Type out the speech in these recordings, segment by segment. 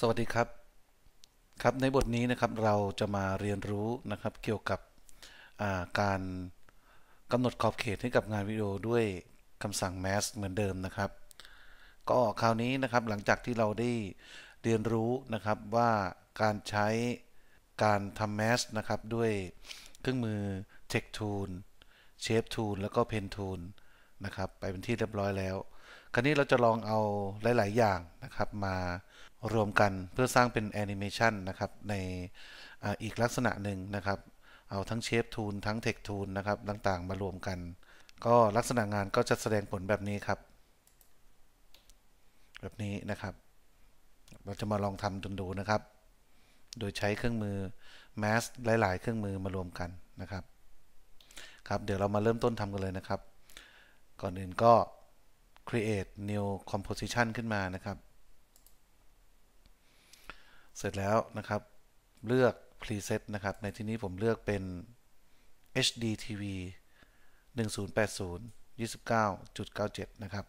สวัสดีครับ ครับในบทนี้นะครับเราจะมาเรียนรู้นะครับเกี่ยวกับาการกำหนดขอบเขตให้กับงานวิดีโอด้วยคำสั่ง mask เหมือนเดิมนะครับ ก็คราวนี้นะครับหลังจากที่เราได้เรียนรู้นะครับว่าการใช้การทำ mask นะครับ ด้วยเครื่องมือ text tool shape tool แล้วก็ pen tool นะครับไปเป็นที่เรียบร้อยแล้ว คราวนี้เราจะลองเอาหลาย ๆ อย่างนะครับมารวมกันเพื่อสร้างเป็นแอนิเมชันนะครับในออีกลักษณะหนึ่งนะครับ เอาทั้งเชฟทูลทั้งเทคทูลนะครับต่างๆมารวมกัน ก็ลักษณะงานก็จะแสดงผลแบบนี้ครับ แบบนี้นะครับ เราจะมาลองทำจนดูนะครับ โดยใช้เครื่องมือ m a s หลายๆ เครื่องมือมารวมกันนะครับครับเดี๋ยวเรามาเริ่มต้นทำกันเลยนะครับ ก่อนอื่นก็ create new composition ขึ้นมานะครับเสร็จแล้วนะครับเลือก preset นะครับ ในที่นี้ผมเลือกเป็น HD TV 1080 29.97 นะครับ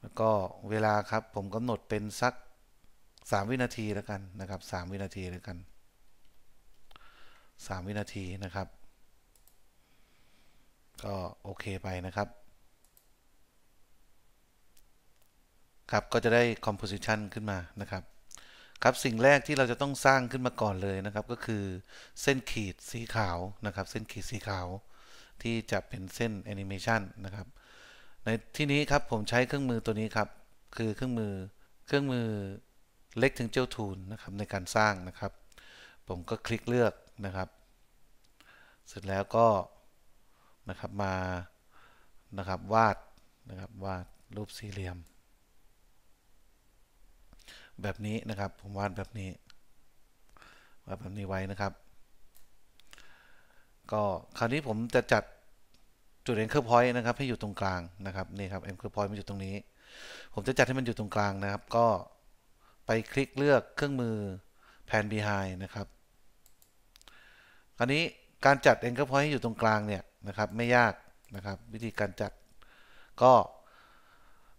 แล้วก็เวลาครับผมกำหนดเป็นสัก 3 วินาทีแล้วกันนะครับ 3 วินาทีแล้วกัน 3 วินาทีนะครับ ก็โอเคไปนะครับครับ ก็จะได้ composition ขึ้นมา นะครับ ครับ สิ่งแรกที่เราจะต้องสร้างขึ้นมาก่อนเลยนะครับ ก็คือเส้นขีดสีขาวนะครับ เส้นขีดสีขาว ที่จะเป็นเส้น animation นะครับ ในที่นี้ครับ ผมใช้เครื่องมือตัวนี้ครับ คือเครื่องมือ เครื่องมือเล็กถึงเจ้าทูลนะครับในการสร้างนะครับ ผมก็คลิกเลือกนะครับเสร็จแล้วก็นะครับมานะครับวาดนะครับวาดรูปสี่เหลี่ยมแบบนี้นะครับผมวาดแบบนี้วาดแบบนี้ไว้นะครับก็คราวนี้ผมจะจัดจุด anchor พอยต์นะครับให้อยู่ตรงกลางนะครับนี่ครับ anchor พอยต์มันอยู่ตรงนี้ ผมจะจัดให้มันอยู่ตรงกลางนะครับ ก็ไปคลิกเลือกเครื่องมือแผน behind นะครับคราวนี้การจัดนเ c h ร์พอยต์ให้อยู่ตรงกลางเนี่ยนะครับ ไม่ยากนะครับ วิธีการจัดก็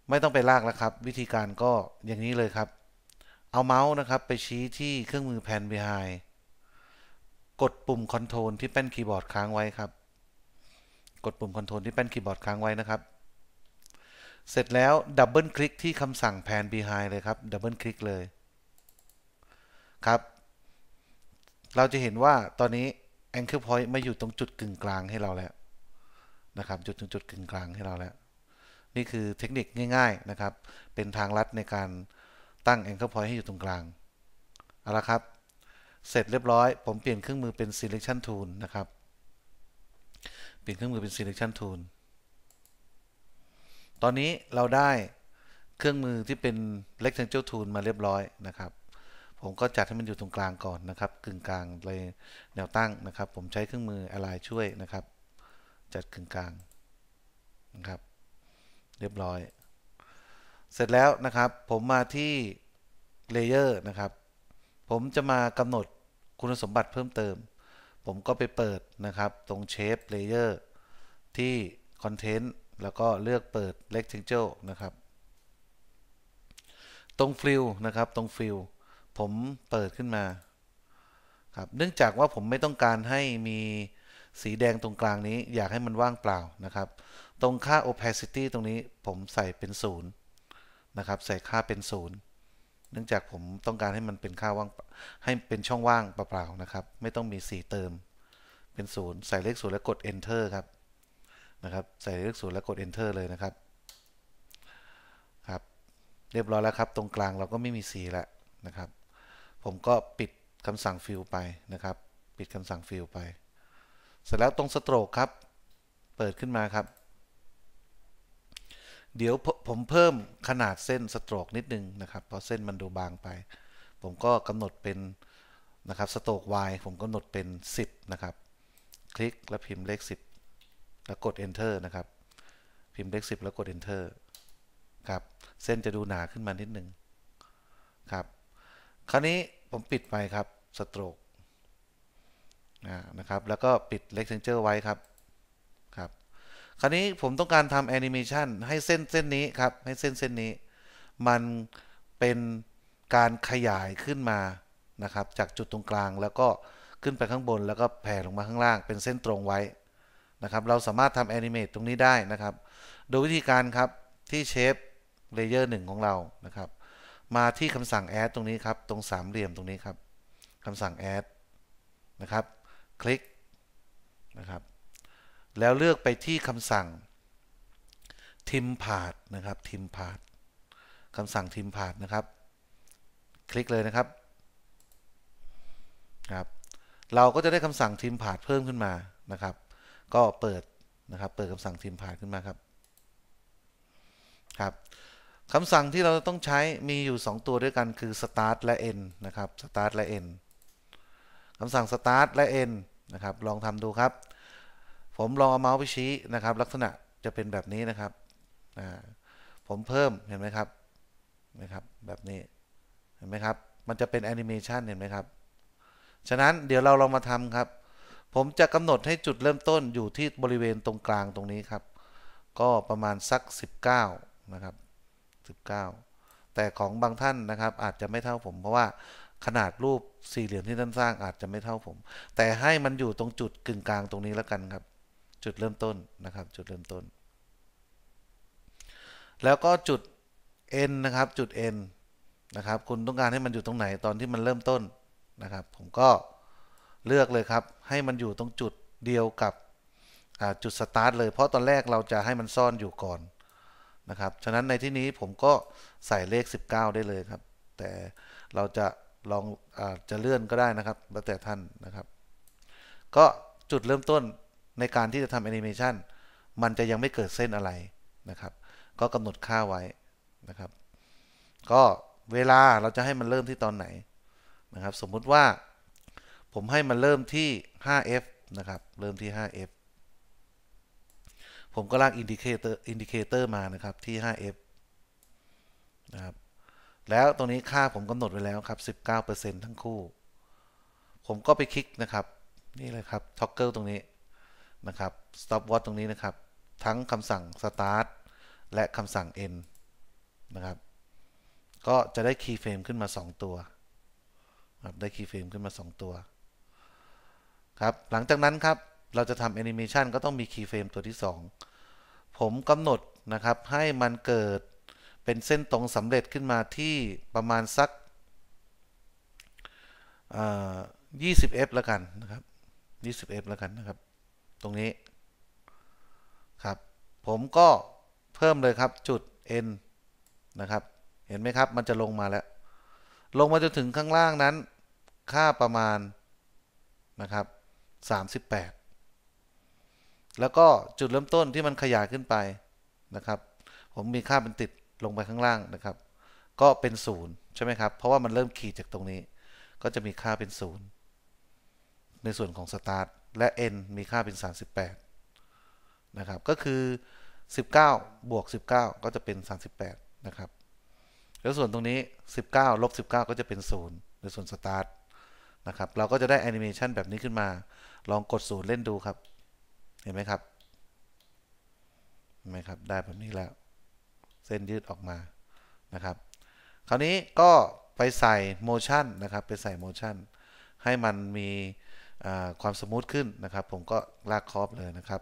ไม่ต้องไปลากแล้วครับ วิธีการก็อย่างนี้เลยครับเอาเมาส์นะครับไปชี้ที่เครื่องมือแผ่น behind กดปุ่ม Ctrl ที่แป้นคีย์บอร์ดค้างไว้ครับ กดปุ่ม Ctrl ที่แป้นคีย์บอร์ดค้างไว้นะครับ เสร็จแล้วดับเบิลคลิกที่คำสั่งแผ่น behind เลยครับ ดับเบิลคลิกเลย ครับ เราจะเห็นว่าตอนนี้ Anchor Point มาอยู่ตรงจุดกึ่งกลางให้เราแล้วนะครับ จุดถึงจุดกึ่งกลางให้เราแล้ว นี่คือเทคนิคง่าย ๆนะครับ เป็นทางลัดในการตั้ง Anchor Point ให้อยู่ตรงกลางเอาละครับ เสร็จเรียบร้อย ผมเปลี่ยนเครื่องมือเป็น Selection Tool นะครับ เปลี่ยนเครื่องมือเป็น Selection Tool ตอนนี้เราได้เครื่องมือที่เป็น Rectangle Tool มาเรียบร้อยนะครับ ผมก็จัดให้มันอยู่ตรงกลางก่อนนะครับ กึ่งกลางเลยแนวตั้งนะครับ ผมใช้เครื่องมือ Align ช่วยนะครับ จัดกึ่งกลางนะครับ เรียบร้อยเสร็จแล้วนะครับ ผมมาที่เลเยอร์นะครับ ผมจะมากำหนดคุณสมบัติเพิ่มเติม ผมก็ไปเปิดนะครับตรงเชฟเลเยอร์ที่คอนเทนต์แล้วก็เลือกเปิด rectangle นะครับ ตรงฟิลนะครับ ตรงฟิลผมเปิดขึ้นมาครับเนื่องจากว่าผมไม่ต้องการให้มีสีแดงตรงกลางนี้อยากให้มันว่างเปล่านะครับ ตรงค่า opacity ตรงนี้ผมใส่เป็น 0ะครับใส่ค่าเป็นศูนย์เนื่องจากผมต้องการให้มันเป็นค่าว่าง ให้เป็นช่องว่างเปล่าๆนะครับ ไม่ต้องมี4เติม เป็นศูนย์ใส่เลขศูนย์แล้วกด enter ครับ นะครับ ใส่เลขศูนย์แล้วกด enter เลยนะครับ ครับ เรียบร้อยแล้วครับ ตรงกลางเราก็ไม่มี4แล้วนะครับ ผมก็ปิดคำสั่งฟิลไปนะครับ ปิดคำสั่งฟิลไป เสร็จแล้วตรงสโตรกครับ เปิดขึ้นมาครับเดี๋ยวผมเพิ่มขนาดเส้นสโตรกนิดนึงนะครับเพราะเส้นมันดูบางไป ผมก็กำหนดเป็นนะครับสโตรก y ผมกำหนดเป็น 10นะครับคลิกแล้วพิมพ์เลข10 แล้วกด enter นะครับพิมพ์เลข10แล้วกด enter ครับเส้นจะดูหนาขึ้นมานิดนึงครับคราวนี้ผมปิดไปครับสโตรกนะครับแล้วก็ปิดเเลซนเจอร์ไว้ครับคราวนี้ผมต้องการทำแอนิเมชันให้เส้นเส้นนี้ครับ ให้เส้นเส้นนี้ มันเป็นการขยายขึ้นมานะครับ จากจุดตรงกลาง แล้วก็ขึ้นไปข้างบนแล้วก็แผ่ลงมาข้างล่างเป็นเส้นตรงไว้นะครับ เราสามารถทำแอนิเมตตรงนี้ได้นะครับ โดยวิธีการครับที่เชฟเลเยอร์หนึ่งของเรานะครับ มาที่คำสั่ง add ตรงนี้ครับ ตรงสามเหลี่ยมตรงนี้ครับคำสั่ง add นะครับ คลิก นะครับแล้วเลือกไปที่คำสั่งทิมพาดนะครับทิมพาดคำสั่งทิมพาดนะครับ คลิกเลยนะครับครับ เราก็จะได้คำสั่งทิมพาดเพิ่มขึ้นมานะครับ ก็เปิดนะครับเปิดคำสั่งทิมพาดขึ้นมาครับครับคำสั่งที่เราต้องใช้มีอยู่ 2 ตัวด้วยกันคือ start และ end นะครับ start และ end คำสั่ง start และ end นะครับลองทำดูครับผมลองเอาเมาส์ไปชี้นะครับ ลักษณะจะเป็นแบบนี้นะครับ ผมเพิ่มเห็นไหมครับนะครับแบบนี้เห็นไหมครับ มันจะเป็นแอนิเมชันเห็นไหมครับ ฉะนั้นเดี๋ยวเราลองมาทำครับ ผมจะกำหนดให้จุดเริ่มต้นอยู่ที่บริเวณตรงกลางตรงนี้ครับ ก็ประมาณสัก 19 นะครับ19 แต่ของบางท่านนะครับ อาจจะไม่เท่าผม เพราะว่าขนาดรูปสี่เหลี่ยมที่ท่านสร้างอาจจะไม่เท่าผม แต่ให้มันอยู่ตรงจุดกึ่งกลางตรงนี้แล้วกันครับจุดเริ่มต้นนะครับจุดเริ่มต้น แล้วก็จุด n นะครับ จุด n นะครับคุณต้องการให้มันอยู่ตรงไหนตอนที่มันเริ่มต้นนะครับ ผมก็เลือกเลยครับให้มันอยู่ตรงจุดเดียวกับจุดสตาร์ทเลยเพราะตอนแรกเราจะให้มันซ่อนอยู่ก่อนนะครับฉะนั้นในที่นี้ผมก็ใส่เลข 19 ได้เลยครับ แต่เราจะลองอจะเลื่อนก็ได้นะครับแล้วแต่ท่านนะครับ ก็จุดเริ่มต้นในการที่จะทำแอนิเมชันมันจะยังไม่เกิดเส้นอะไรนะครับ ก็กำหนดค่าไว้นะครับ ก็เวลาเราจะให้มันเริ่มที่ตอนไหนนะครับ สมมุติว่าผมให้มันเริ่มที่ 5f นะครับ เริ่มที่ 5f ผมก็ลากอินดิเคเตอร์อินดิเคเตอร์มานะครับที่ 5f นะครับ แล้วตรงนี้ค่าผมกำหนดไว้แล้วครับ 19%ทั้งคู่ ผมก็ไปคลิกนะครับ นี่เลยครับท็อกเกิลตรงนี้นะครับ stop watch ตรงนี้นะครับ ทั้งคำสั่ง start และคำสั่ง end นะครับ ก็จะได้ keyframe ขึ้นมา 2 ตัวครับได้ keyframe ขึ้นมา 2 ตัว ครับ หลังจากนั้นครับ เราจะทำ animation ก็ต้องมี keyframe ตัวที่ 2 ผมกำหนดนะครับ ให้มันเกิดเป็นเส้นตรงสำเร็จขึ้นมาที่ประมาณสัก20 f แล้วกันนะครับ 20f แล้วกันนะครับตรงนี้ครับ ผมก็เพิ่มเลยครับจุด n นะครับ เห็นไหมครับ มันจะลงมาแล้ว ลงมาจนถึงข้างล่างนั้นค่าประมาณนะครับ 38 แล้วก็จุดเริ่มต้นที่มันขยายขึ้นไปนะครับผมมีค่าเป็นติดลงไปข้างล่างนะครับ ก็เป็น0ใช่ไหมครับเพราะว่ามันเริ่มขีดจากตรงนี้ ก็จะมีค่าเป็น 0 ในส่วนของสตาร์ทและ n มีค่าเป็น 38 นะครับ ก็คือ 19 บวก 19 ก็จะเป็น 38 นะครับแล้วส่วนตรงนี้ 19 ลบ 19 ก็จะเป็น 0 ในส่วนสตาร์ทนะครับ เราก็จะได้แอนิเมชันแบบนี้ขึ้นมา ลองกด0เล่นดูครับ เห็นไหมครับ เห็นไหมครับ ได้แบบนี้แล้ว เส้นยืดออกมา นะครับ คราวนี้ก็ไปใส่โมชั่นนะครับ ไปใส่โมชั่นให้มันมีความสมูทขึ้นนะครับ ผมก็ลากครอบเลยนะครับ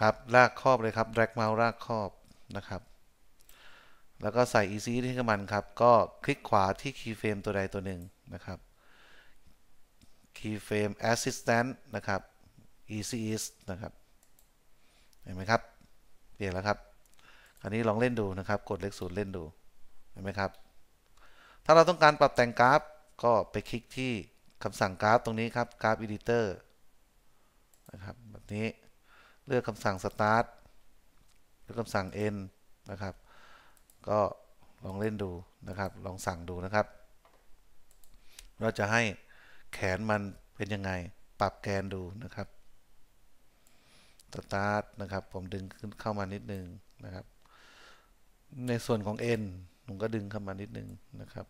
ครับลากครอบเลยครับแ r a กเมา s e ลากครอบนะครับ แล้วก็ใส่ easy ที่กับมันครับก็คลิกขวาที่คี y f เฟ m มตัวใดตัวหนึ่งนะครับคี y f เฟ m e assistant นะครับ easy is นะครับเห็นไหมครับเปลี่ยนแล้วครับอันนี้ลองเล่นดูนะครับกดเลขศูนย์เล่นดูเห็นไหมครับถ้าเราต้องการปรับแต่งกราฟก็ไปคลิกที่คำสั่งกราฟตรงนี้ครับ กราฟ editor นะครับแบบนี้เลือกคำสั่ง start เลือกคำสั่ง end นะครับก็ลองเล่นดูนะครับ ลองสั่งดูนะครับ เราจะให้แขนมันเป็นยังไง ปรับแกนดูนะครับ start นะครับ ผมดึงขึ้นเข้ามานิดนึงนะครับ ในส่วนของ end ผมก็ดึงเข้ามานิดนึงนะครับ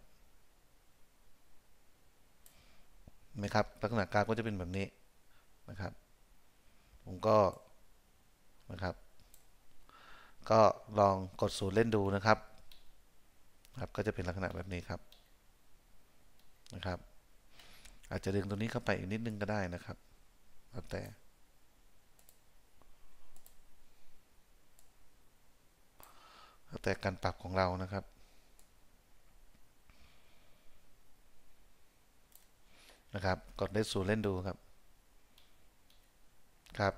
ไหมครับลักษณะกราฟก็จะเป็นแบบนี้นะครับ ผมก็นะครับ ก็ลองกดศูนย์เล่นดูนะครับครับก็จะเป็นลักษณะแบบนี้ครับนะครับ อาจจะดึงตรงนี้เข้าไปอีกนิดนึงก็ได้นะครับแล้วแต่แล้วแต่การปรับของเรานะครับนะครับ กดเลขศูนย์เล่นดูครับ ครับ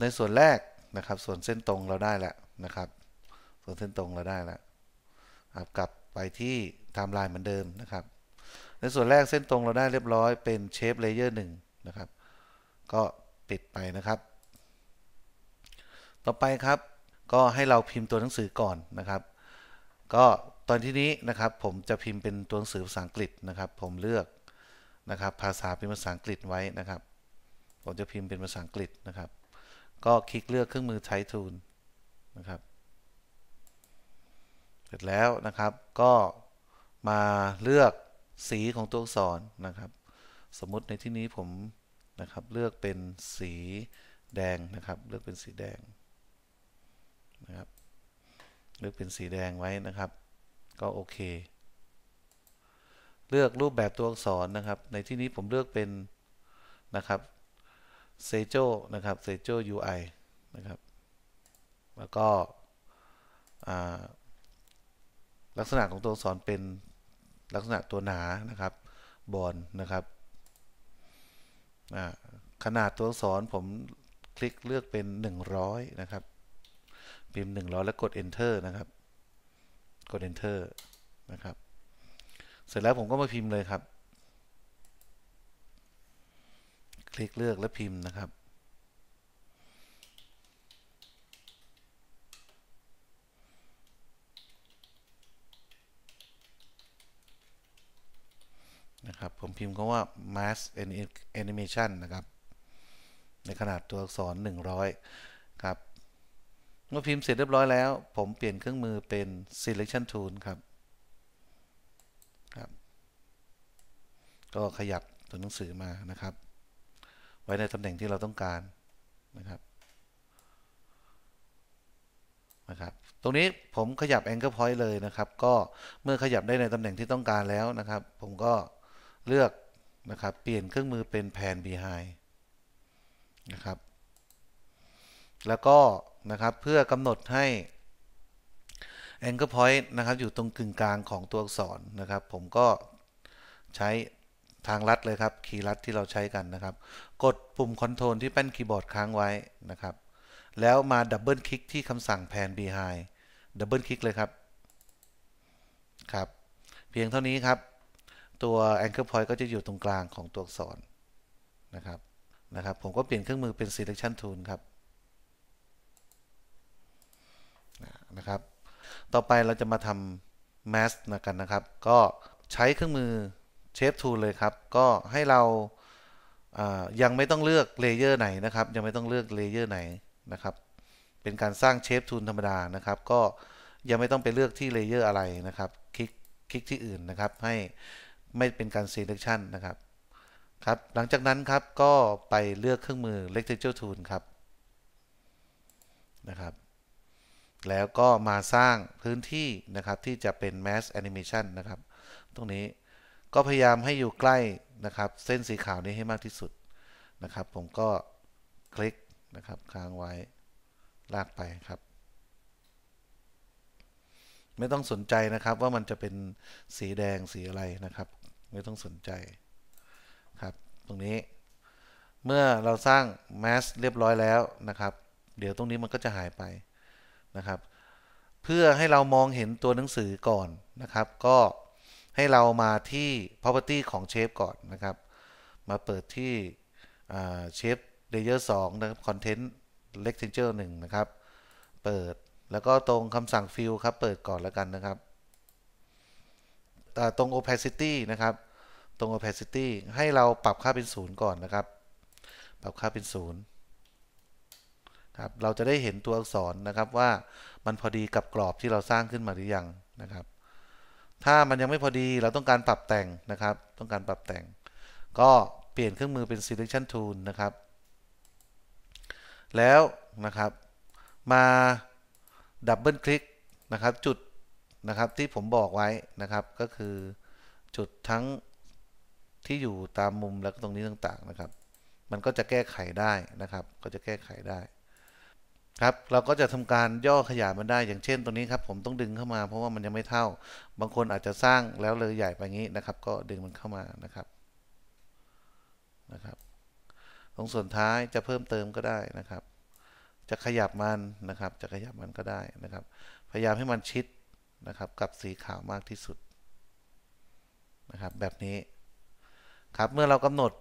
ในส่วนแรกนะครับ ส่วนเส้นตรงเราได้แล้วนะครับ ส่วนเส้นตรงเราได้แล้ว กลับไปที่ไทม์ไลน์เหมือนเดิมนะครับ ในส่วนแรกเส้นตรงเราได้เรียบร้อยเป็นเชฟเลเยอร์หนึ่งนะครับ ก็ปิดไปนะครับ ต่อไปครับ ก็ให้เราพิมพ์ตัวหนังสือก่อนนะครับ ก็ตอนที่นี้นะครับ ผมจะพิมพ์เป็นตัวหนังสือภาษาอังกฤษนะครับ ผมเลือกนะครับ ภาษาเป็นภาษาอังกฤษไว้นะครับ ผมจะพิมพ์เป็นภาษาอังกฤษนะครับ ก็คลิกเลือกเครื่องมือใช้ทูลนะครับเสร็จแล้วนะครับ ก็มาเลือกสีของตัวอักษรนะครับ สมมติในที่นี้ผมนะครับเลือกเป็นสีแดงนะครับ เลือกเป็นสีแดงนะครับเลือกเป็นสีแดงไว้นะครับ ก็โอเคเลือกรูปแบบตัวอักษรนะครับ ในที่นี้ผมเลือกเป็นนะครับเซโจนะครับเซโจ UI นะครับ แล้วก็ลักษณะของตัวอักษรเป็นลักษณะตัวหนานะครับบอลนะครับขนาดตัวอักษรผมคลิกเลือกเป็น 100 นะครับ พิมพ์ 100 แล้วกด enter นะครับ กด enter นะครับเสร็จแล้วผมก็มาพิมพ์เลยครับ คลิกเลือกและพิมพ์นะครับ นะครับผมพิมพ์คำว่า mass animation นะครับ ในขนาดตัวอักษร 100 ครับเมื่อพิมพ์เสร็จเรียบร้อยแล้วผมเปลี่ยนเครื่องมือเป็น selection tool ครับก็ขยับตัวหนังสือมานะครับ ไว้ในตำแหน่งที่เราต้องการนะครับนะครับตรงนี้ผมขยับ Anchor Point เลยนะครับ ก็เมื่อขยับได้ในตำแหน่งที่ต้องการแล้วนะครับ ผมก็เลือกนะครับเปลี่ยนเครื่องมือเป็นแผน behind นะครับแล้วก็นะครับเพื่อกำหนดให้ Anchor Point นะครับ อยู่ตรงกึ่งกลางของตัวอักษรนะครับ ผมก็ใช้ทางลัดเลยครับ คีย์ลัดที่เราใช้กันนะครับ กดปุ่มคอนโทรลที่แป้นคีย์บอร์ดค้างไว้นะครับ แล้วมาดับเบิลคลิกที่คำสั่งแผน behind ดับเบิลคลิกเลยครับ ครับ เพียงเท่านี้ครับ ตัว anchor point ก็จะอยู่ตรงกลางของตัวอักษรนะครับนะครับ ผมก็เปลี่ยนเครื่องมือเป็น selection tool ครับ นะครับ ต่อไปเราจะมาทำ mask นะกันนะครับ ก็ใช้เครื่องมือเชฟทูลเลยครับ ก็ให้เรายังไม่ต้องเลือกเลเยอร์ไหนนะครับ ยังไม่ต้องเลือกเลเยอร์ไหนนะครับ เป็นการสร้างเชฟทูลธรรมดานะครับ ก็ยังไม่ต้องไปเลือกที่เลเยอร์อะไรนะครับ คลิก คลิกที่อื่นนะครับ ให้ไม่เป็นการเซเลคชันนะครับ ครับ หลังจากนั้นครับ ก็ไปเลือกเครื่องมือ l e c t a n g l e tool ครับ นะครับ แล้วก็มาสร้างพื้นที่นะครับ ที่จะเป็น mass animation นะครับ ตรงนี้ก็พยายามให้อยู่ใกล้นะครับ เส้นสีขาวนี้ให้มากที่สุดนะครับ ผมก็คลิกนะครับค้างไว้ลากไปครับ ไม่ต้องสนใจนะครับ ว่ามันจะเป็นสีแดงสีอะไรนะครับ ไม่ต้องสนใจครับตรงนี้ เมื่อเราสร้างแมสเรียบร้อยแล้วนะครับ เดี๋ยวตรงนี้มันก็จะหายไปนะครับ เพื่อให้เรามองเห็นตัวหนังสือก่อนนะครับ ก็ให้เรามาที่ property ของเชฟก่อนนะครับ มาเปิดที่เชฟ layer 2 นะครับ content ก e c t เจอร e 1 นะครับ เปิดแล้วก็ตรงคำสั่ง fill ครับ เปิดก่อนแล้วกันนะครับ ตรง opacity นะครับ ตรง opacity ให้เราปรับค่าเป็นศูนย์ก่อนนะครับ ปรับค่าเป็นศูนย์ครับเราจะได้เห็นตัวอักษรนะครับว่ามันพอดีกับกรอบที่เราสร้างขึ้นมาหรือยังนะครับถ้ามันยังไม่พอดีเราต้องการปรับแต่งนะครับ ต้องการปรับแต่ง ก็เปลี่ยนเครื่องมือเป็น selection tool นะครับแล้วนะครับมาดับเบิลคลิกนะครับ จุดนะครับที่ผมบอกไว้นะครับ ก็คือจุดทั้งที่อยู่ตามมุมแล้วก็ตรงนี้ต่างๆนะครับ มันก็จะแก้ไขได้นะครับ ก็จะแก้ไขได้ครับเราก็จะทำการย่อขยายมันได้ อย่างเช่นตรงนี้ครับ ผมต้องดึงเข้ามา เพราะว่ามันยังไม่เท่า บางคนอาจจะสร้างแล้วเลยใหญ่ไปงี้นะครับ ก็ดึงมันเข้ามานะครับนะครับตรงส่วนท้ายจะเพิ่มเติมก็ได้นะครับ จะขยับมันนะครับ จะขยับมันก็ได้นะครับ พยายามให้มันชิดนะครับ กับสีขาวมากที่สุดนะครับ แบบนี้ครับเมื่อเรากำหนด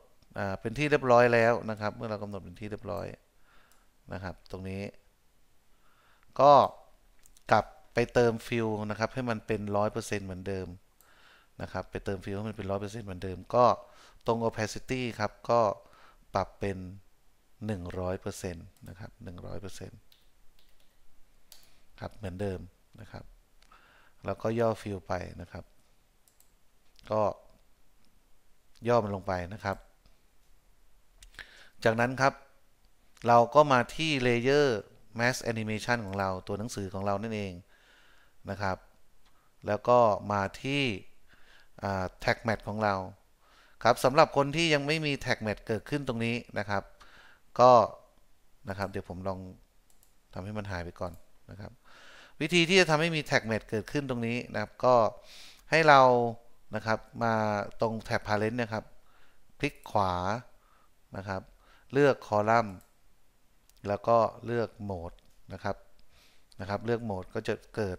เป็นที่เรียบร้อยแล้วนะครับ เมื่อเรากำหนดเป็นที่เรียบร้อยนะครับ ตรงนี้ก็กลับไปเติมฟิลนะครับให้มันเป็นร้อยเปอร์์เเซ็นตหมือนเดิมนะครับ ไปเติมฟิลให้มันเป็นร้อยเปอร์์เเซ็นตหมือนเดิม ก็ตรง opacity ครับก็ปรับเป็นหนึ่งรร้ออยเป์เซ็นต์นะครับหนึ่งรร้ออยเเป์ซ็นต์ครับเหมือนเดิมนะครับ แล้วก็ย่อฟิลไปนะครับ ก็ย่อมันลงไปนะครับ จากนั้นครับเราก็มาที่เลเยอร์ Mass Animation ของเราตัวหนังสือของเรานั่นเองนะครับ แล้วก็มาที่แท็กแมทของเราครับสำหรับคนที่ยังไม่มีแท็กแมทเกิดขึ้นตรงนี้นะครับ ก็นะครับเดี๋ยวผมลองทำให้มันหายไปก่อนนะครับ วิธีที่จะทำให้มีแท็กแมทเกิดขึ้นตรงนี้นะครับ ก็ให้เรานะครับมาตรงแท็บาเลนต์นะครับ คลิกขวานะครับเลือกคอลัมน์แล้วก็เลือกโหมดนะครับนะครับ เลือกโหมด ก็จะเกิด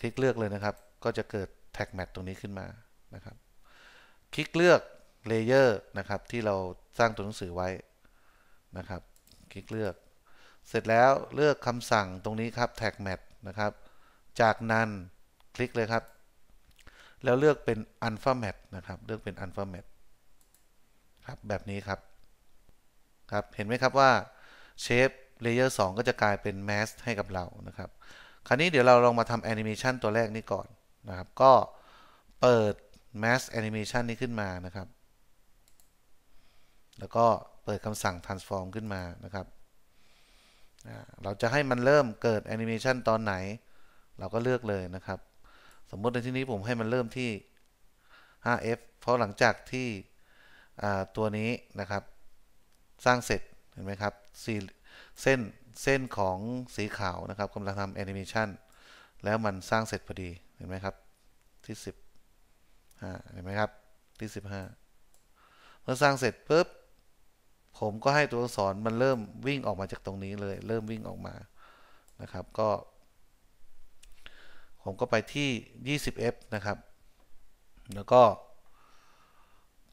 คลิกเลือกเลยนะครับ ก็จะเกิดแท็กแมทตรงนี้ขึ้นมานะครับ คลิกเลือกเลเยอร์นะครับ ที่เราสร้างตัวหนังสือไว้นะครับ คลิกเลือก เสร็จแล้วเลือกคำสั่งตรงนี้ครับแท็กแมทนะครับ จากนั้นคลิกเลยครับ แล้วเลือกเป็นอั f ฟาแมทนะครับ เลือกเป็นอั f ฟาแมทครับแบบนี้ครับครับ เห็นไหมครับว่าเชฟเลเยอร์2ก็จะกลายเป็นแมสให้กับเรานะครับ คราวนี้เดี๋ยวเราลองมาทำแอนิเมชันตัวแรกนี้ก่อนนะครับ ก็เปิด mass animation นี้ขึ้นมานะครับ แล้วก็เปิดคำสั่ง transform ขึ้นมานะครับ เราจะให้มันเริ่มเกิดแอนิเมชันตอนไหน เราก็เลือกเลยนะครับ สมมติในที่นี้ผมให้มันเริ่มที่ 5f เพราะหลังจากที่ตัวนี้นะครับสร้างเสร็จเห็นไหมครับเส้นเส้นของสีขาวนะครับกำลังทำแอนิเมชันแล้วมันสร้างเสร็จพอดี เห็นไหมครับที่สิบห้าเห็นไหมครับที่สิบห้าเมื่อสร้างเสร็จปุ๊บผมก็ให้ตัวอักษรมันเริ่มวิ่งออกมาจากตรงนี้เลย เริ่มวิ่งออกมานะครับก็ ผมก็ไปที่ยี่สเ0 f นะครับ แล้วก็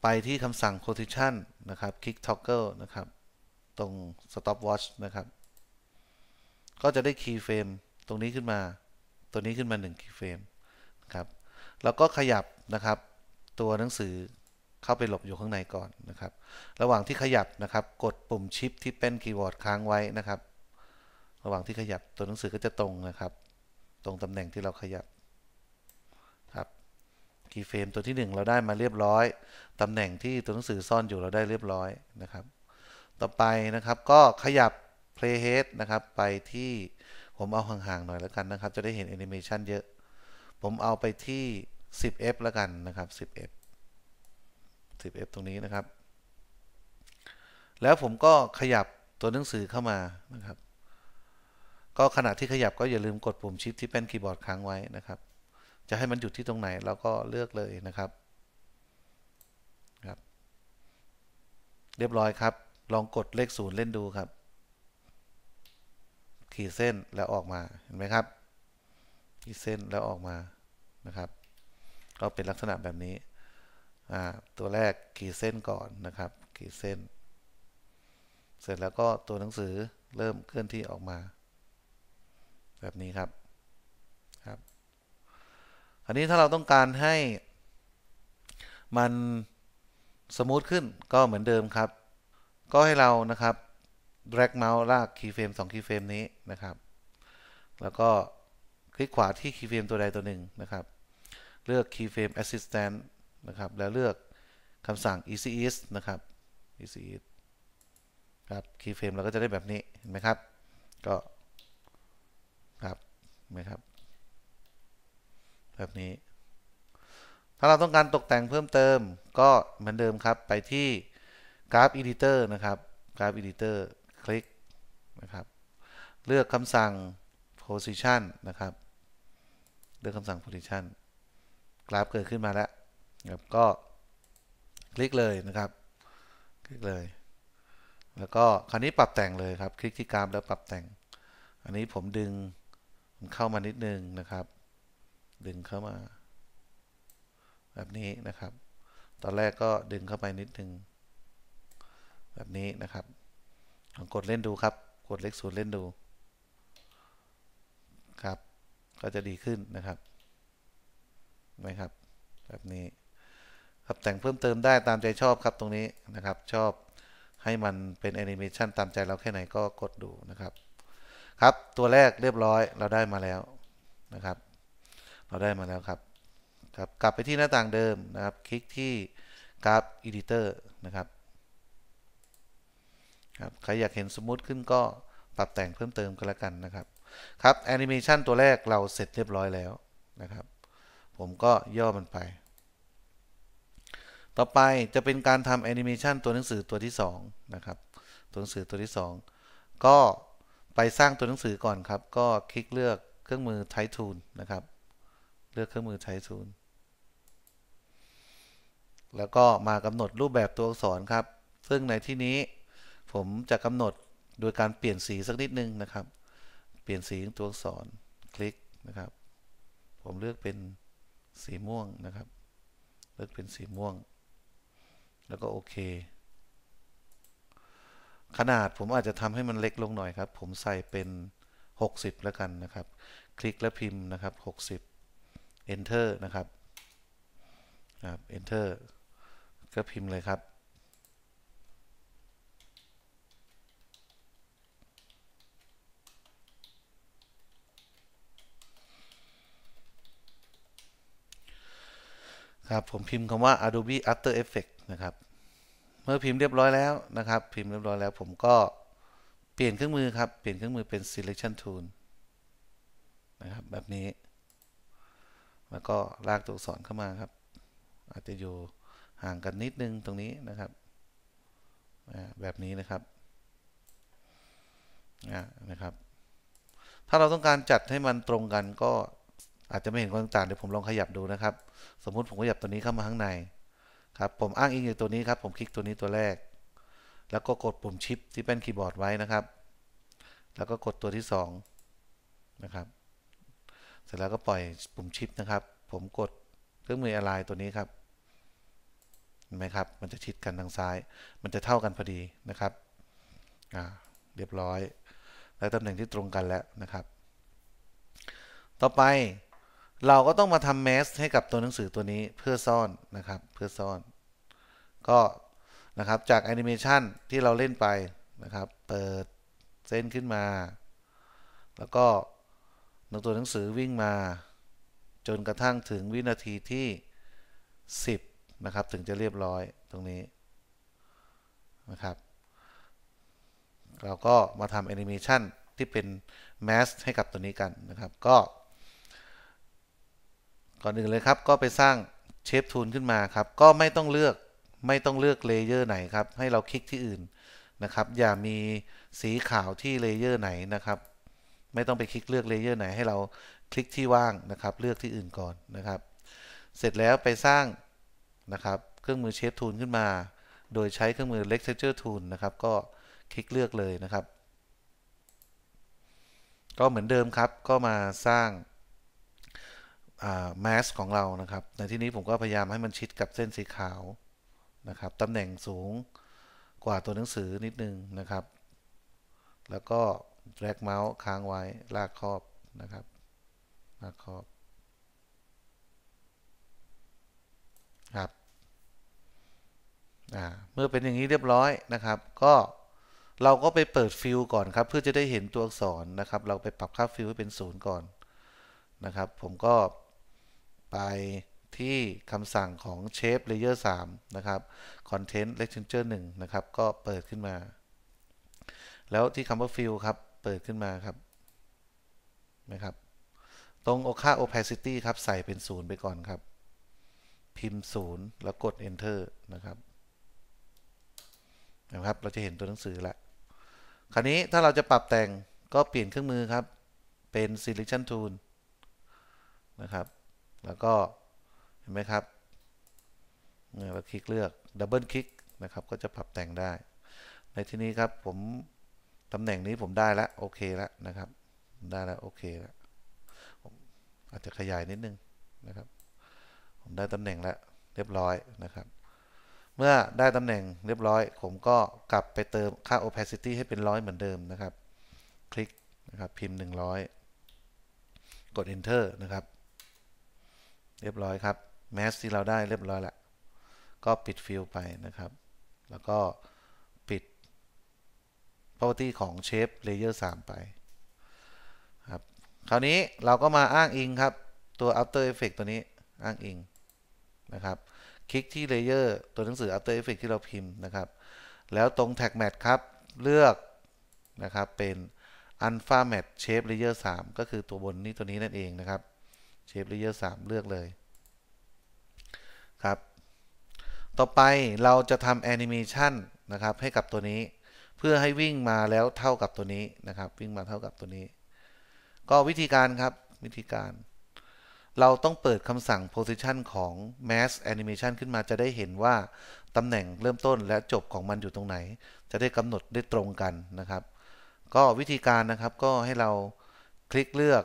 ไปที่คำสั่ง position นะครับ click toggle นะครับตรง stop watch นะครับ ก็จะได้ key frame ตรงนี้ขึ้นมาตัวนี้ขึ้นมา1 key frame นะครับแล้วก็ขยับนะครับ ตัวหนังสือเข้าไปหลบอยู่ข้างใน ก่อนนะครับ ระหว่างที่ขยับนะครับกดปุ่มชิป ที่เป็นคีย์บอร์ดค้างไว้นะครับระหว่างที่ขยับตัวหนังสือก็จะตรงนะครับ ตรงตำแหน่งที่เราขยับครับคีย์เฟรมตัวที่ 1 เราได้มาเรียบร้อยตำแหน่งที่ตัวหนังสือซ่อนอยู่เราได้เรียบร้อยนะครับต่อไปนะครับก็ขยับ play head นะครับ ไปที่ผมเอาห่างๆหน่อยแล้วกันนะครับ จะได้เห็นแอนิเมชันเยอะ ผมเอาไปที่ 10f แล้วกันนะครับ 10f 10f ตรงนี้นะครับ แล้วผมก็ขยับตัวหนังสือเข้ามานะครับก็ขณะที่ขยับก็อย่าลืมกดปุ่มชิปที่เป็นคีย์บอร์ดค้างไว้นะครับจะให้มันหยุดที่ตรงไหน เราก็เลือกเลยนะครับครับ เรียบร้อยครับลองกดเลขศูนย์เล่นดูครับ ขีดเส้นแล้วออกมาเห็นไหมครับ ขีดเส้นแล้วออกมานะครับก็เป็นลักษณะแบบนี้ตัวแรกขีดเส้นก่อนนะครับ ขีดเส้น เสร็จแล้วก็ตัวหนังสือเริ่มเคลื่อนที่ออกมา แบบนี้ครับครับอันนี้ถ้าเราต้องการให้มันสมูทขึ้นก็เหมือนเดิมครับก็ให้เรา นะครับ drag mouse ลาก keyframe 2 keyframe นี้นะครับ แล้วก็คลิกขวาที่ keyframe ตัวใดตัวหนึ่งนะครับ เลือก keyframe assistant นะครับ แล้วเลือกคำสั่ง easy e s นะครับ easy e s ครับ keyframe เราก็จะได้แบบนี้ เห็นไหมครับ ก็ ครับ เห็นไหมครับแบบนี้ ถ้าเราต้องการตกแต่งเพิ่มเติมก็เหมือนเดิมครับไปที่กราฟอิดิเตอร์นะครับ กราฟอิดิเตอร์คลิกนะครับ เลือกคำสั่ง position นะครับ เลือกคำสั่ง position กราฟเกิดขึ้นมาแล้วครับ ก็คลิกเลยนะครับ คลิกเลย แล้วก็คราวนี้ปรับแต่งเลยครับ คลิกที่กราฟแล้วปรับแต่ง อันนี้ผมดึงเข้ามานิดนึงนะครับ ดึงเข้ามา แบบนี้นะครับ ตอนแรกก็ดึงเข้าไปนิดนึงแบบนี้นะครับลองกดเล่นดูครับกดเลขศูนย์เล่นดูครับ ก็จะดีขึ้นนะครับนมครับ แบบนี้ครับแต่งเพิ่มเติมได้ตามใจชอบครับตรงนี้นะครับ ชอบให้มันเป็นแอนิเมชันตามใจเราแค่ไหนก็กดดูนะครับ ครับตัวแรกเรียบร้อยเราได้มาแล้วนะครับ เราได้มาแล้วครับ ครับกลับไปที่หน้าต่างเดิมนะครับ คลิกที่กราฟอดิเตอร์นะครับครับใครอยากเห็นสมูทขึ้นก็ปรับแต่งเพิ่มเติมก็แล้วกันนะครับ ครับแอนิเมชันตัวแรกเราเสร็จเรียบร้อยแล้วนะครับผมก็ย่อมันไป ต่อไปจะเป็นการทำแอนิเมชันตัวหนังสือตัวที่2นะครับตัวหนังสือตัวที่ 2 ก็ไปสร้างตัวหนังสือก่อนครับ ก็คลิกเลือกเครื่องมือไททูลนะครับ เลือกเครื่องมือไททูลแล้วก็มากำหนดรูปแบบตัวอักษรครับ ซึ่งในที่นี้ผมจะกำหนดโดยการเปลี่ยนสีสักนิดนึงนะครับ เปลี่ยนสีตัวอักษรคลิกนะครับ ผมเลือกเป็นสีม่วงนะครับ เลือกเป็นสีม่วง แล้วก็โอเค ขนาดผมอาจจะทำให้มันเล็กลงหน่อยครับ ผมใส่เป็น 60 แล้วกันนะครับ คลิกและพิมพ์นะครับ 60 enter นะครับครับ enter ก็พิมพ์เลยครับครับผมพิมพ์คำว่า Adobe After Effects นะครับเมื่อพิมพ์เรียบร้อยแล้วนะครับ พิมพ์เรียบร้อยแล้ว ผมก็เปลี่ยนเครื่องมือครับ เปลี่ยนเครื่องมือเป็น Selection Tool นะครับแบบนี้ แล้วก็ลากตัวอักษรเข้ามาครับ อาจจะอยู่ห่างกันนิดนึงตรงนี้นะครับแบบนี้นะครับนะครับ ถ้าเราต้องการจัดให้มันตรงกันก็อาจจะไม่เห็นความต่างเดี๋ยวผมลองขยับดูนะครับ สมมุติผมขยับตัวนี้เข้ามาข้างในครับผมอ้างอิงอยู่ตัวนี้ครับผมคลิกตัวนี้ตัวแรก แล้วก็กดปุ่มชิปที่เป็นคีย์บอร์ดไว้นะครับแล้วก็กดตัวที่ 2 นะครับเสร็จแล้วก็ปล่อยปุ่มชิปนะครับ ผมกดเครื่องมืออะไรตัวนี้ครับ เห็นไหมครับมันจะชิดกันทางซ้าย มันจะเท่ากันพอดีนะครับอ่าเรียบร้อย และตำแหน่งที่ตรงกันแล้วนะครับ ต่อไปเราก็ต้องมาทำแมสให้กับตัวหนังสือตัวนี้เพื่อซ่อนนะครับเพื่อซ่อน ก็นะครับจากแอนิเมชันที่เราเล่นไปนะครับ เปิดเส้นขึ้นมา แล้วก็นตัวหนังสือวิ่งมาจนกระทั่งถึงวินาทีที่ 10 นะครับ ถึงจะเรียบร้อยตรงนี้นะครับเราก็มาทำแอนิเมชันที่เป็นแมสให้กับตัวนี้กันนะครับก็ก่อนอื่นเลยครับ ก็ไปสร้างเชฟทูลขึ้นมาครับ ก็ไม่ต้องเลือกไม่ต้องเลือกเลเยอร์ไหนครับให้เราคลิกที่อื่นนะครับ อย่ามีสีขาวที่เลเยอร์ไหนนะครับไม่ต้องไปคลิกเลือกเลเยอร์ไหนให้เราคลิกที่ว่างนะครับ เลือกที่อื่นก่อนนะครับ เสร็จแล้วไปสร้างนะครับเครื่องมือเชฟทูลขึ้นมา โดยใช้เครื่องมือเ l e c เจอร์ทูลนะครับก็คลิกเลือกเลยนะครับ ก็เหมือนเดิมครับก็มาสร้างแมสของเรานะครับ ในที่นี้ผมก็พยายามให้มันชิดกับเส้นสีขาวนะครับตำแหน่งสูงกว่าตัวหนังสือนิดนึงนะครับ แล้วก็ drag เมาส์ค้างไว้ลากครอบนะครับลากครอบครับเมื่อเป็นอย่างนี้เรียบร้อยนะครับ ก็เราก็ไปเปิดฟิลก่อนครับ เพื่อจะได้เห็นตัวอักษรนะครับ เราไปปรับค่าฟิลให้เป็นศูนย์ก่อนนะครับ ผมก็ไปที่คำสั่งของ Shape Layer 3 นะครับ Content Lecture 1นะครับ ก็เปิดขึ้นมา แล้วที่คำว่า Fill ครับเปิดขึ้นมาครับ นะครับ ตรงค่า Opacity ครับใส่เป็น 0 ไปก่อนครับ พิมพ์ 0 แล้วกด Enter นะครับนะครับ เราจะเห็นตัวหนังสือละคราวนี้ถ้าเราจะปรับแต่งก็เปลี่ยนเครื่องมือครับ เป็น Selection Tool นะครับแล้วก็เห็นไหมครับ เราคลิกเลือก ดับเบิลคลิกนะครับ ก็จะปรับแต่งได้ ในที่นี้ครับผม ตำแหน่งนี้ผมได้แล้วโอเคแล้วนะครับ ได้แล้วโอเคแล้ว ผมอาจจะขยายนิดนึงนะครับ ผมได้ตำแหน่งแล้วเรียบร้อยนะครับ เมื่อได้ตำแหน่งเรียบร้อย ผมก็กลับไปเติมค่า opacity ให้เป็นร้อยเหมือนเดิมนะครับ คลิกนะครับพิมพ์ 100 กด enter นะครับเรียบร้อยครับ แมสที่เราได้เรียบร้อยแล้ว ก็ปิดฟิลไปนะครับ แล้วก็ปิด property ของเชฟเลเยอร์3ไปครับคราวนี้เราก็มาอ้างอิงครับตัว after effect ตัวนี้อ้างอิงนะครับ คลิกที่เลเยอร์ตัวหนังสือ after effect ที่เราพิมพ์นะครับ แล้วตรง tag mat ครับ เลือกนะครับเป็น alpha mat shape layer 3 ก็คือตัวบนนี้ตัวนี้นั่นเองนะครับเชฟเลเยอร์สามเลือกเลยครับต่อไปเราจะทำแอนิเมชันนะครับให้กับตัวนี้ เพื่อให้วิ่งมาแล้วเท่ากับตัวนี้นะครับ วิ่งมาเท่ากับตัวนี้ ก็วิธีการครับวิธีการ เราต้องเปิดคำสั่ง position ของ mass animation ขึ้นมาจะได้เห็นว่าตำแหน่งเริ่มต้นและจบของมันอยู่ตรงไหน จะได้กำหนดได้ตรงกันนะครับ ก็วิธีการนะครับก็ให้เราคลิกเลือก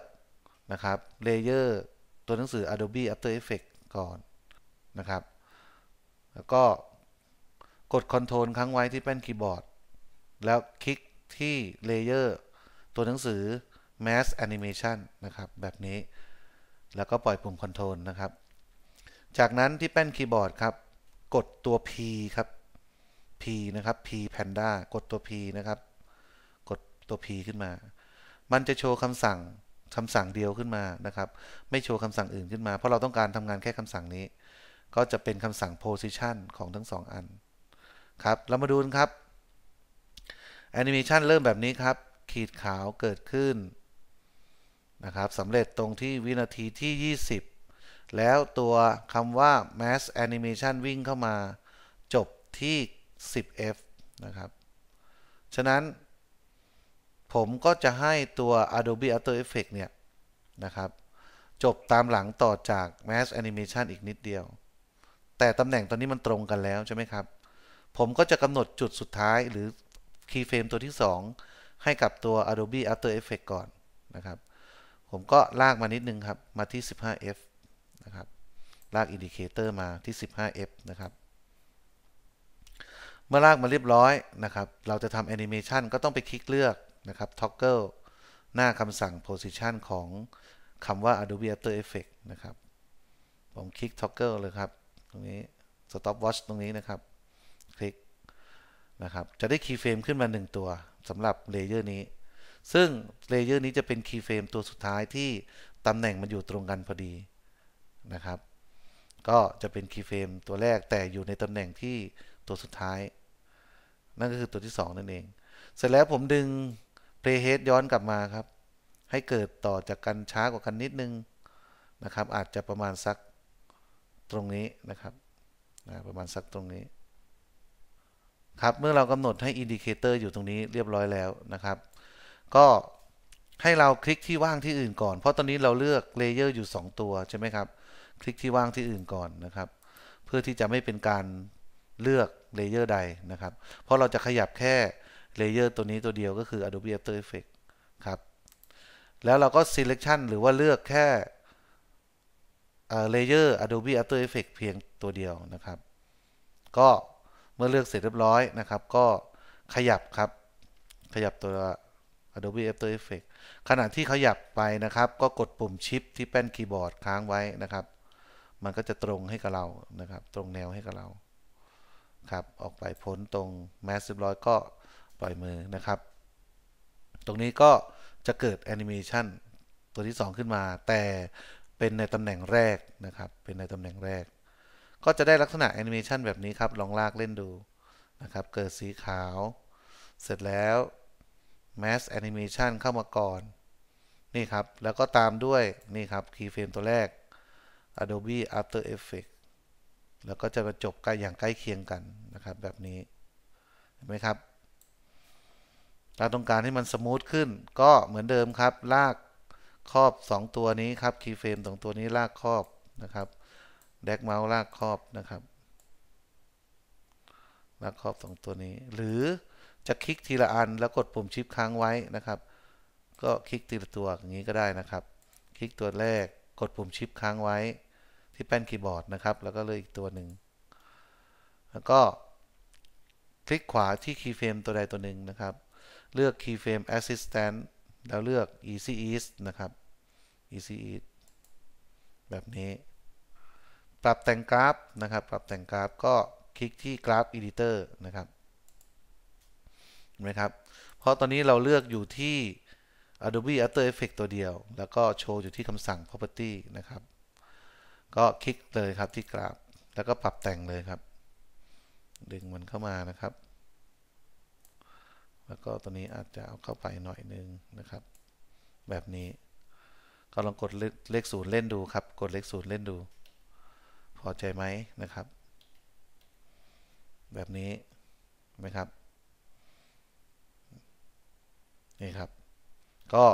นะครับเลเยอร์ตัวหนังสือ Adobe After Effects ก่อนนะครับ แล้วก็กด Ctrl ค้างไว้ที่แป้นคีย์บอร์ด แล้วคลิกที่ Layer ตัวหนังสือ Mass Animation นะครับแบบนี้ แล้วก็ปล่อยปุ่ม Ctrl นะครับ จากนั้นที่แป้นคีย์บอร์ดครับ กดตัว P ครับ P นะครับ P Panda กดตัว P นะครับ กดตัว P ขึ้นมา มันจะโชว์คำสั่งคำสั่งเดียวขึ้นมานะครับ ไม่โชว์คำสั่งอื่นขึ้นมาเพราะเราต้องการทำงานแค่คำสั่งนี้ ก็จะเป็นคำสั่ง position ของทั้ง 2 อัน ครับเรามาดูนครับแอนิเมชันเริ่มแบบนี้ครับ ขีดขาวเกิดขึ้นนะครับสำเร็จตรงที่วินาทีที่ 20 แล้วตัวคำว่า mass animation วิ่งเข้ามาจบที่ 10f นะครับ ฉะนั้นผมก็จะให้ตัว Adobe After Effects เนี่ยนะครับจบตามหลังต่อจาก Mass Animation อีกนิดเดียว แต่ตำแหน่งตอนนี้มันตรงกันแล้ว ใช่ไหมครับ ผมก็จะกำหนดจุดสุดท้ายหรือ Keyframe ตัวที่ 2 ให้กับตัว Adobe After Effects ก่อนนะครับผมก็ลากมานิดนึงครับ มาที่ 15f นะครับลากอินดิเคเตอร์มาที่ 15f นะครับเมื่อลากมาเรียบร้อยนะครับเราจะทำแอนิเมชันก็ต้องไปคลิกเลือกนะครับ toggle หน้าคำสั่ง position ของคำว่า Adobe After Effects นะครับผมคลิก toggle เลยครับตรงนี้ stop watch ตรงนี้นะครับ คลิกนะครับ จะได้ keyframe ขึ้นมา 1 ตัวสำหรับเลเยอร์นี้ ซึ่งเลเยอร์นี้จะเป็น keyframe ตัวสุดท้ายที่ตำแหน่งมันอยู่ตรงกันพอดีนะครับก็จะเป็น keyframe ตัวแรกแต่อยู่ในตำแหน่งที่ตัวสุดท้าย นั่นก็คือตัวที่ 2นั่นเอง เสร็จแล้วผมดึงเพย์เฮดย้อนกลับมาครับ ให้เกิดต่อจากกันช้ากว่ากันนิดนึงนะครับอาจจะประมาณสักตรงนี้นะครับนะประมาณสักตรงนี้ครับเมื่อเรากำหนดให้อินดิเคเตอร์อยู่ตรงนี้เรียบร้อยแล้วนะครับ ก็ให้เราคลิกที่ว่างที่อื่นก่อน เพราะตอนนี้เราเลือกเลเยอร์อยู่ 2 ตัวใช่ไหมครับคลิกที่ว่างที่อื่นก่อนนะครับ เพื่อที่จะไม่เป็นการเลือกเลเยอร์ใดนะครับเพราะเราจะขยับแค่เลเยอร์ตัวนี้ตัวเดียวก็คือ Adobe After Effects ครับ แล้วเราก็ selection หรือว่าเลือกแค่เลเยอร์ Adobe After Effects เพียงตัวเดียวนะครับ ก็เมื่อเลือกเสร็จเรียบร้อยนะครับ ก็ขยับครับ ขยับตัว Adobe After Effects ขณะที่ขยับไปนะครับ ก็กดปุ่มชิปที่แป้นคีย์บอร์ดค้างไว้นะครับ มันก็จะตรงให้กับเรานะครับ ตรงแนวให้กับเรา ครับ ออกไปพ้นตรงแมสเรียบร้อยก็ปล่อยมือนะครับ ตรงนี้ก็จะเกิดแอนิเมชันตัวที่ 2 ขึ้นมา แต่เป็นในตำแหน่งแรกนะครับ เป็นในตำแหน่งแรก ก็จะได้ลักษณะแอนิเมชันแบบนี้ครับ ลองลากเล่นดูนะครับ เกิดสีขาว เสร็จแล้ว Mass Animation เข้ามาก่อน นี่ครับแล้วก็ตามด้วย นี่ครับ Keyframe ตัวแรก Adobe After Effects แล้วก็จะมาจบกันอย่างใกล้เคียงกันนะครับแบบนี้เห็นไหมครับถ้าต้องการให้มันสมูทขึ้น ก็เหมือนเดิมครับลากครอบ 2 ตัวนี้ครับคีย์เฟรมสองตัวนี้ลากครอบนะครับแดกเมาส์ลากครอบนะครับ ลากครอบ2ตัวนี้หรือจะคลิกทีละอัน แล้วกดปุ่มชิปค้างไว้นะครับก็คลิกทีละตัวอย่างนี้ก็ได้นะครับ คลิกตัวแรกกดปุ่มชิปค้างไว้ที่แป้นคีย์บอร์ดนะครับแล้วก็เลยอีกตัวหนึ่งแล้วก็คลิกขวาที่คีย์เฟรมตัวใดตัวหนึ่งนะครับเลือก Keyframe Assistant แล้วเลือก Easy Ease นะครับ Easy Ease แบบนี้ ปรับแต่งกราฟนะครับ ปรับแต่งกราฟก็คลิกที่กราฟ Editor นะครับ เห็นไหมครับ เพราะตอนนี้เราเลือกอยู่ที่ Adobe After Effects ตัวเดียว แล้วก็โชว์อยู่ที่คำสั่ง Property นะครับ ก็คลิกเลยครับที่กราฟ แล้วก็ปรับแต่งเลยครับ ดึงมันเข้ามานะครับแล้วก็ตัวนี้อาจจะเอาเข้าไปหน่อยนึงนะครับ แบบนี้ก็ลองกดเลขศูนย์เล่นดูครับ กดเลขศูนย์เล่นดู พอใจไหมนะครับ แบบนี้ไหมครับนี่ครับ ก็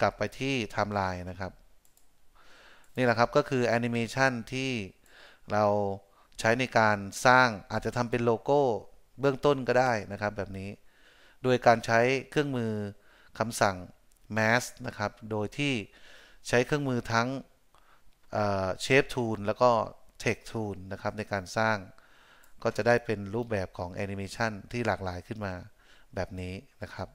กลับไปที่ไทม์ไลน์นะครับนี่แหละครับก็คือแอนิเมชันที่เราใช้ในการสร้างอาจจะทำเป็นโลโก้เบื้องต้นก็ได้นะครับแบบนี้โดยการใช้เครื่องมือคำสั่ง mask นะครับ โดยที่ใช้เครื่องมือทั้ง shape tool แล้วก็ text tool นะครับ ในการสร้าง ก็จะได้เป็นรูปแบบของแอนิเมชันที่หลากหลายขึ้นมาแบบนี้นะครับ